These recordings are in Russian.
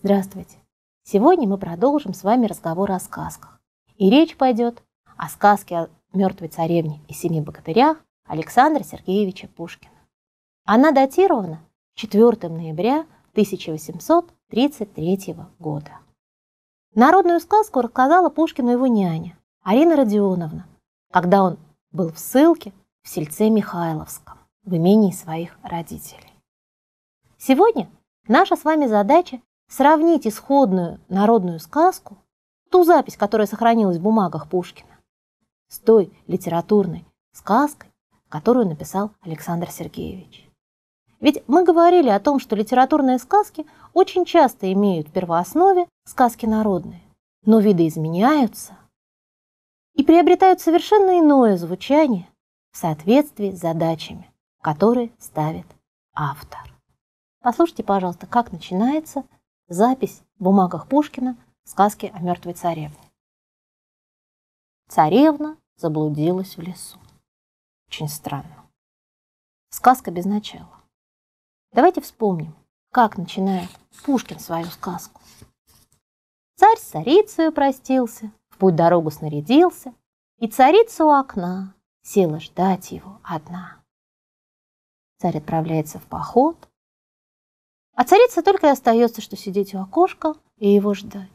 Здравствуйте! Сегодня мы продолжим с вами разговор о сказках. И речь пойдет о сказке о мертвой царевне и семи богатырях Александра Сергеевича Пушкина. Она датирована 4 ноября 1833 года. Народную сказку рассказала Пушкину его няня Арина Родионовна, когда он был в ссылке в сельце Михайловском в имении своих родителей. Сегодня наша с вами задача Сравнить исходную народную сказку, ту запись, которая сохранилась в бумагах Пушкина, с той литературной сказкой, которую написал Александр Сергеевич. Ведь мы говорили о том, что литературные сказки очень часто имеют в первооснове сказки народные, но виды изменяются и приобретают совершенно иное звучание в соответствии с задачами, которые ставит автор. Послушайте, пожалуйста, как начинается Запись в бумагах Пушкина сказки о мертвой царевне. Царевна заблудилась в лесу. Очень странно. Сказка без начала. Давайте вспомним, как начинает Пушкин свою сказку. Царь с царицею простился, в путь дорогу снарядился, и царица у окна села ждать его одна. Царь отправляется в поход, а царица только и остается, что сидеть у окошка и его ждать.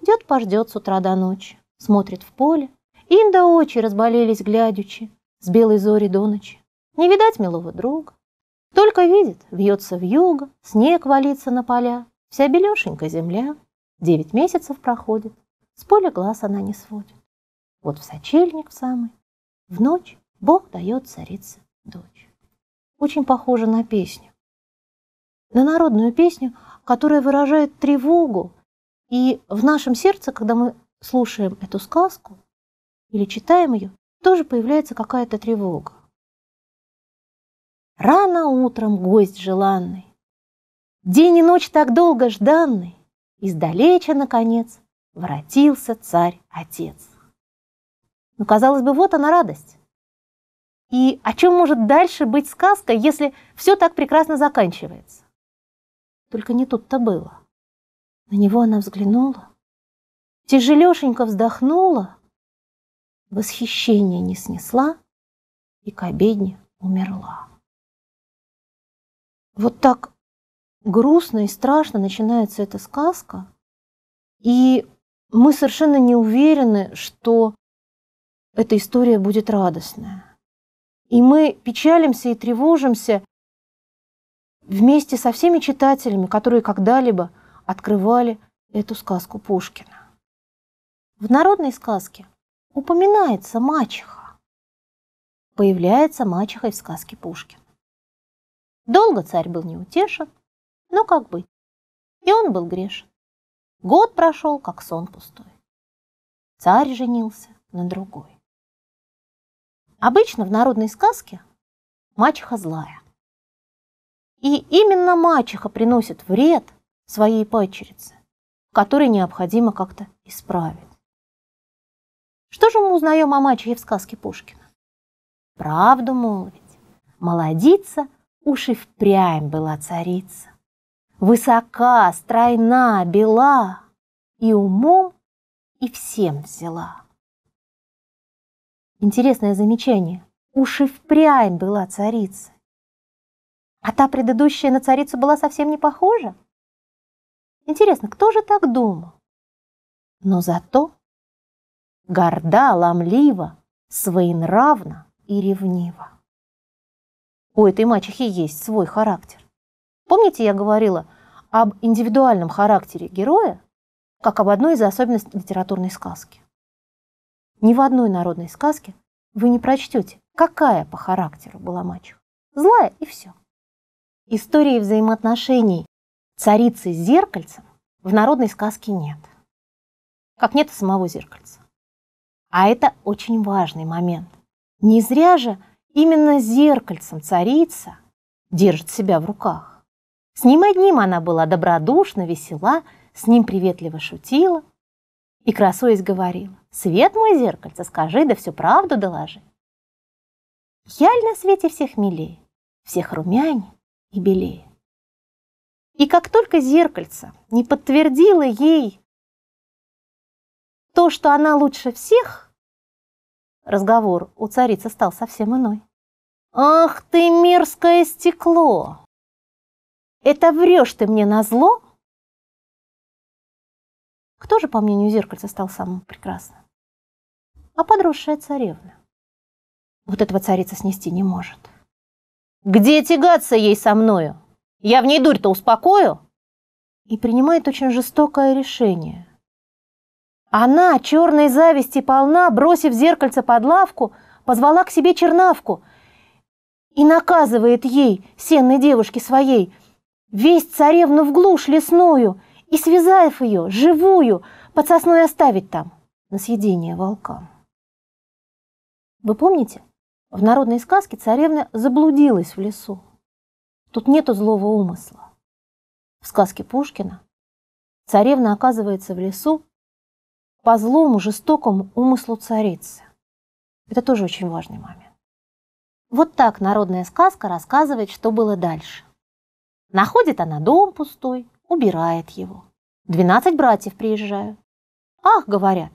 Дед пождет с утра до ночи, смотрит в поле. Им до очи разболелись глядючи, с белой зори до ночи. Не видать милого друга. Только видит, вьется в юго, снег валится на поля, вся белешенькая земля. Девять месяцев проходит, с поля глаз она не сводит. Вот в сочельник самый, в ночь Бог дает царице дочь. Очень похоже на песню на народную песню, которая выражает тревогу. И в нашем сердце, когда мы слушаем эту сказку или читаем ее, тоже появляется какая-то тревога. Рано утром гость желанный, День и ночь так долго жданный, Издалеча, наконец, воротился царь-отец. Ну, казалось бы, вот она радость. И о чем может дальше быть сказка, если все так прекрасно заканчивается? Только не тут-то было. На него она взглянула, тяжелёшенько вздохнула, восхищение не снесла и к обедне умерла. Вот так грустно и страшно начинается эта сказка, и мы совершенно не уверены, что эта история будет радостная. И мы печалимся и тревожимся, вместе со всеми читателями, которые когда-либо открывали эту сказку Пушкина. В народной сказке упоминается мачеха. Появляется Мачеха в сказке Пушкина. Долго царь был неутешен, но как быть? И он был грешен. Год прошел, как сон пустой. Царь женился на другой. Обычно в народной сказке мачеха злая. И именно мачеха приносит вред своей пачерице, который необходимо как-то исправить. Что же мы узнаем о мачехе в сказке Пушкина? Правду молвить, молодица уж и впрямь была царица. Высока, стройна, бела, и умом, и всем взяла. Интересное замечание. Уж и впрямь была царица. А та предыдущая на царицу была совсем не похожа? Интересно, кто же так думал? Но зато горда, ломлива, своенравна и ревнива. У этой мачехи есть свой характер. Помните, я говорила об индивидуальном характере героя, как об одной из особенностей литературной сказки? Ни в одной народной сказке вы не прочтете, какая по характеру была мачеха. Злая и все. Истории взаимоотношений царицы с зеркальцем в народной сказке нет. Как нет и самого зеркальца. А это очень важный момент. Не зря же именно зеркальцем царица держит себя в руках. С ним одним она была добродушна, весела, с ним приветливо шутила и, красуясь, говорила, «Свет мой зеркальце, скажи, да всю правду доложи». Яль на свете всех милей, всех румяней, и белее. И как только зеркальце не подтвердило ей то, что она лучше всех, разговор у царицы стал совсем иной. «Ах ты, мерзкое стекло! Это врешь ты мне на зло? Кто же, по мнению зеркальца, стал самым прекрасным? А подросшая царевна. Вот этого царица снести не может. Где тягаться ей со мною? Я в ней дурь-то успокою?» И принимает очень жестокое решение. Она, черной зависти полна, бросив зеркальце под лавку, позвала к себе чернавку и наказывает ей, сенной девушке своей, весь царевну в глушь лесную и, связав ее, живую, под сосной оставить там на съедение волкам. Вы помните? В народной сказке царевна заблудилась в лесу. Тут нету злого умысла. В сказке Пушкина царевна оказывается в лесу по злому, жестокому умыслу царицы. Это тоже очень важный момент. Вот так народная сказка рассказывает, что было дальше. Находит она дом пустой, убирает его. Двенадцать братьев приезжают. Ах, говорят,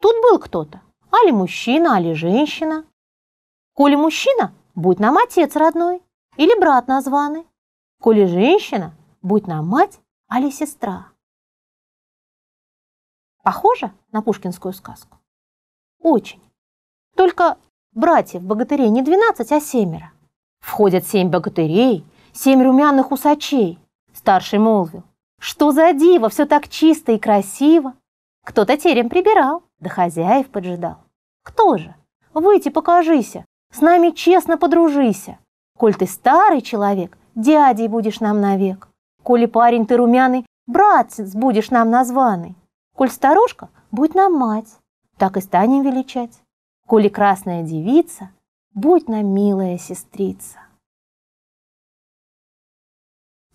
тут был кто-то, али мужчина, али женщина. Коли мужчина, будь нам отец родной или брат названный; Коли женщина, будь нам мать или сестра. Похоже на пушкинскую сказку? Очень. Только братьев-богатырей не 12, а семеро. Входят семь богатырей, семь румяных усачей. Старший молвил, что за диво, все так чисто и красиво. Кто-то терем прибирал, да хозяев поджидал. Кто же? Выйти покажися, с нами честно подружися. Коль ты старый человек, дядей будешь нам навек. Коли парень ты румяный, братец будешь нам названный. Коль старушка, будь нам мать, так и станем величать. Коли красная девица, будь нам милая сестрица.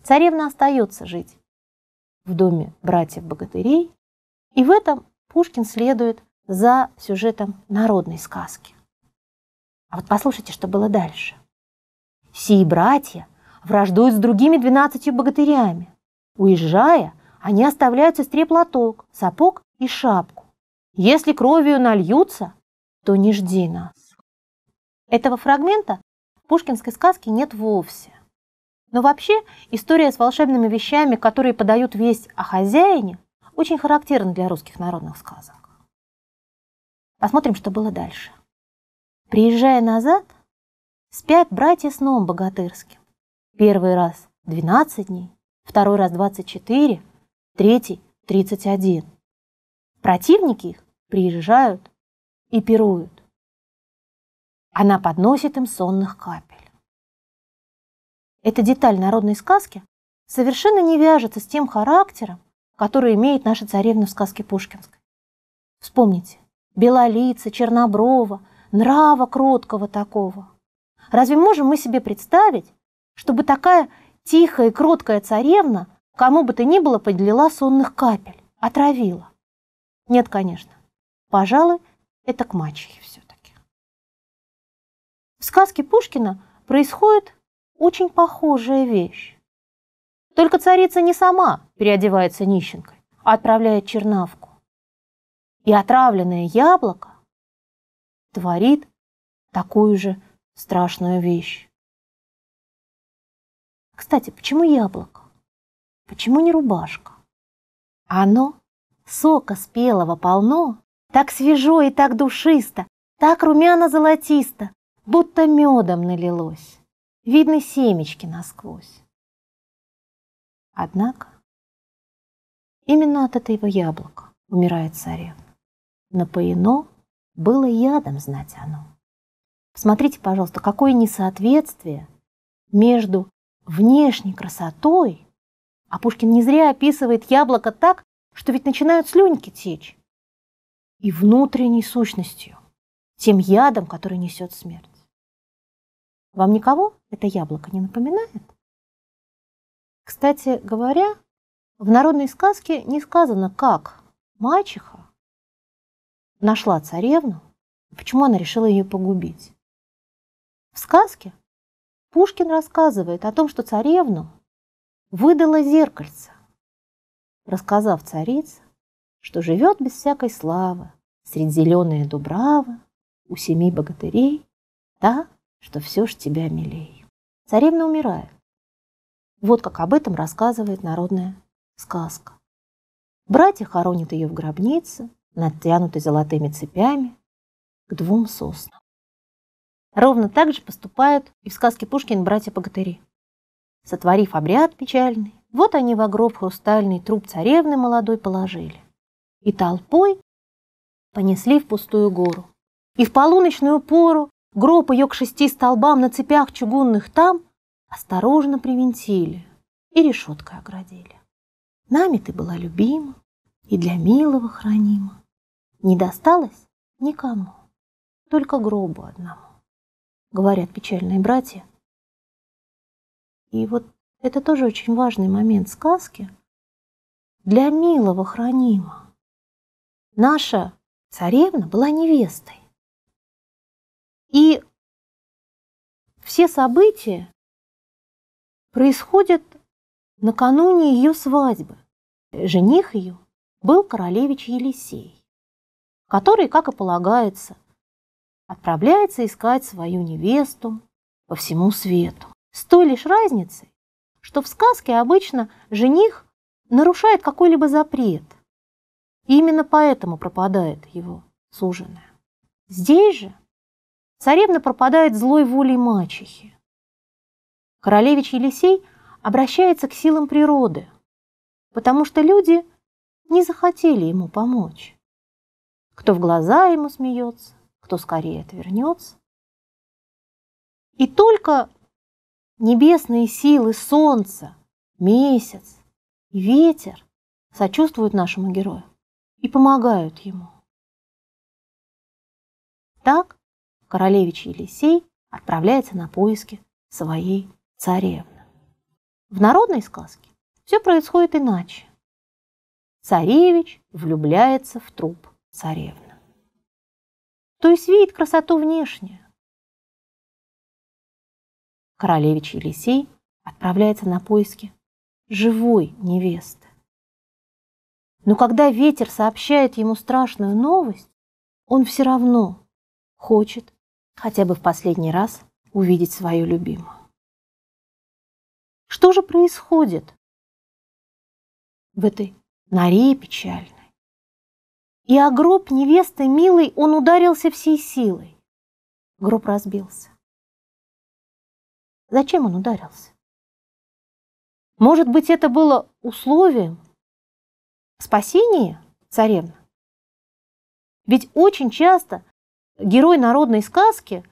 Царевна остается жить в доме братьев-богатырей, и в этом Пушкин следует за сюжетом народной сказки. А вот послушайте, что было дальше. Сии братья враждуют с другими двенадцатью богатырями. Уезжая, они оставляют сестре платок, сапог и шапку. Если кровью нальются, то не жди нас. Этого фрагмента в пушкинской сказке нет вовсе. Но вообще история с волшебными вещами, которые подают весть о хозяине, очень характерна для русских народных сказок. Посмотрим, что было дальше. Приезжая назад, спят братья сном богатырским. Первый раз 12 дней, второй раз 24, третий 31. Противники их приезжают и пируют. Она подносит им сонных капель. Эта деталь народной сказки совершенно не вяжется с тем характером, который имеет наша царевна в сказке Пушкинской. Вспомните, белолица, черноброва, нрава кроткого такого. Разве можем мы себе представить, чтобы такая тихая и кроткая царевна кому бы то ни было подлила сонных капель, отравила? Нет, конечно. Пожалуй, это к мачехе все-таки. В сказке Пушкина происходит очень похожая вещь. Только царица не сама переодевается нищенкой, а отправляет чернавку. И отравленное яблоко творит такую же страшную вещь. Кстати, почему яблоко? Почему не рубашка? Оно сока спелого полно, так свежо и так душисто, так румяно-золотисто, будто медом налилось. Видны семечки насквозь. Однако именно от этого яблока умирает царевна. Напоено было ядом знать оно. Посмотрите, пожалуйста, какое несоответствие между внешней красотой, а Пушкин не зря описывает яблоко так, что ведь начинают слюньки течь, и внутренней сущностью, тем ядом, который несет смерть. Вам никого это яблоко не напоминает? Кстати говоря, в народной сказке не сказано, как мачеха нашла царевну, почему она решила ее погубить. В сказке Пушкин рассказывает о том, что царевну выдала зеркальце, рассказав царице, что живет без всякой славы, среди зеленые дубравы, у семи богатырей, та, что все ж тебя милей. Царевна умирает. Вот как об этом рассказывает народная сказка. Братья хоронят ее в гробнице, натянуты золотыми цепями к двум соснам. Ровно так же поступают и в сказке Пушкин братья-богатыри. Сотворив обряд печальный, вот они в гроб хрустальный труп царевны молодой положили. И толпой понесли в пустую гору. И в полуночную пору гроб ее к шести столбам на цепях чугунных там осторожно привинтили и решеткой оградили. Нами ты была любима и для милого хранима. Не досталось никому, только гробу одному, говорят печальные братья. И вот это тоже очень важный момент сказки для милого хранима. Наша царевна была невестой. И все события происходят накануне ее свадьбы. Жених ее был королевич Елисей который, как и полагается, отправляется искать свою невесту по всему свету. С той лишь разницей, что в сказке обычно жених нарушает какой-либо запрет, и именно поэтому пропадает его суженая. Здесь же царевна пропадает злой волей мачехи. Королевич Елисей обращается к силам природы, потому что люди не захотели ему помочь. Кто в глаза ему смеется, кто скорее отвернется. И только небесные силы солнца, месяц и ветер сочувствуют нашему герою и помогают ему. Так королевич Елисей отправляется на поиски своей царевны. В народной сказке все происходит иначе. Царевич влюбляется в труп царевна. То есть видит красоту внешнюю. Королевич Елисей отправляется на поиски живой невесты. Но когда ветер сообщает ему страшную новость, он все равно хочет хотя бы в последний раз увидеть свою любимую. Что же происходит в этой норе печально? и о гроб невесты милой он ударился всей силой. Гроб разбился. Зачем он ударился? Может быть, это было условием спасения царевны? Ведь очень часто герой народной сказки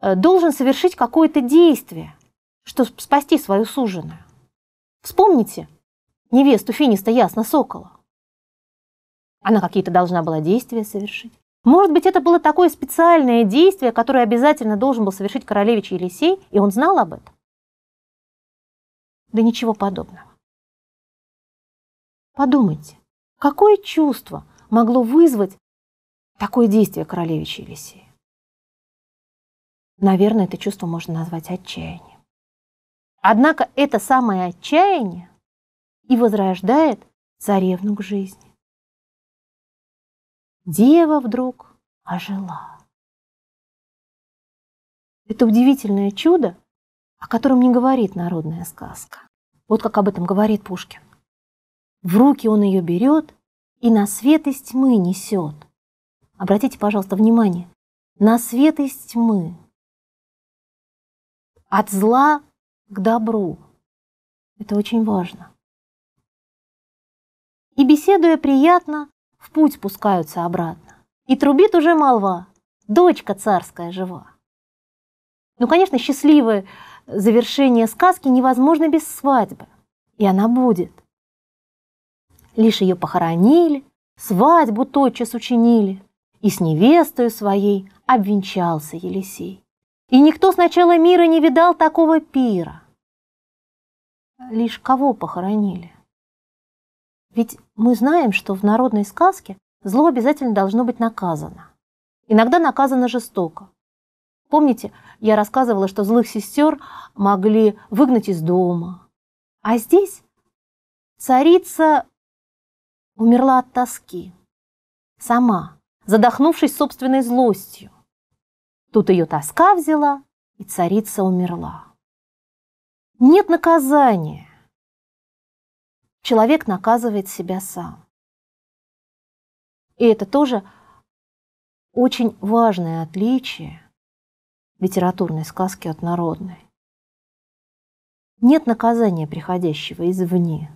э, должен совершить какое-то действие, чтобы спасти свою суженую. Вспомните невесту Финиста Ясно Сокола. Она какие-то должна была действия совершить. Может быть, это было такое специальное действие, которое обязательно должен был совершить королевич Елисей, и он знал об этом? Да ничего подобного. Подумайте, какое чувство могло вызвать такое действие королевича Елисея? Наверное, это чувство можно назвать отчаянием. Однако это самое отчаяние и возрождает царевну к жизни дева вдруг ожила. Это удивительное чудо, о котором не говорит народная сказка. Вот как об этом говорит Пушкин. В руки он ее берет и на свет из тьмы несет. Обратите, пожалуйста, внимание. На свет из тьмы. От зла к добру. Это очень важно. И беседуя приятно, в путь пускаются обратно. И трубит уже молва, дочка царская жива. Ну, конечно, счастливое завершение сказки невозможно без свадьбы, и она будет. Лишь ее похоронили, свадьбу тотчас учинили, и с невестою своей обвенчался Елисей. И никто сначала мира не видал такого пира. Лишь кого похоронили? Ведь мы знаем, что в народной сказке зло обязательно должно быть наказано. Иногда наказано жестоко. Помните, я рассказывала, что злых сестер могли выгнать из дома. А здесь царица умерла от тоски. Сама, задохнувшись собственной злостью. Тут ее тоска взяла, и царица умерла. Нет наказания человек наказывает себя сам. И это тоже очень важное отличие литературной сказки от народной. Нет наказания, приходящего извне.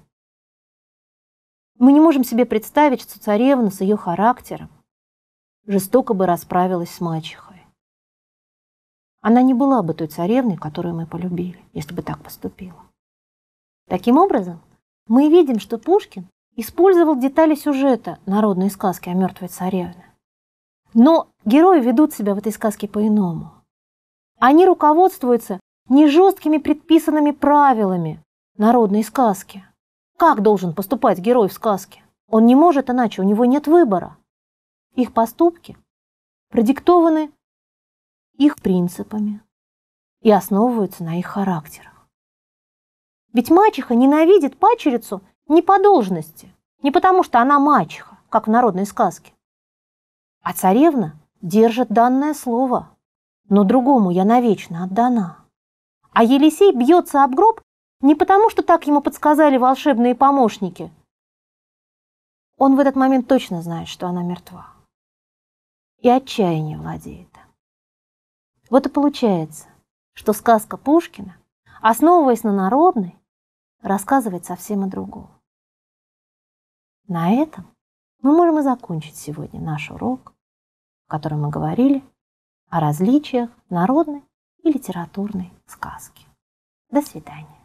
Мы не можем себе представить, что царевна с ее характером жестоко бы расправилась с мачехой. Она не была бы той царевной, которую мы полюбили, если бы так поступила. Таким образом, мы видим, что Пушкин использовал детали сюжета народной сказки о мертвой царевне. Но герои ведут себя в этой сказке по-иному. Они руководствуются не жесткими предписанными правилами народной сказки. Как должен поступать герой в сказке? Он не может иначе, у него нет выбора. Их поступки продиктованы их принципами и основываются на их характере. Ведь мачеха ненавидит пачерицу не по должности, не потому что она мачеха, как в народной сказке. А царевна держит данное слово, но другому я навечно отдана. А Елисей бьется об гроб не потому, что так ему подсказали волшебные помощники. Он в этот момент точно знает, что она мертва. И отчаяние владеет. Вот и получается, что сказка Пушкина, основываясь на народной, рассказывать совсем о другом. На этом мы можем и закончить сегодня наш урок, в котором мы говорили о различиях народной и литературной сказки. До свидания.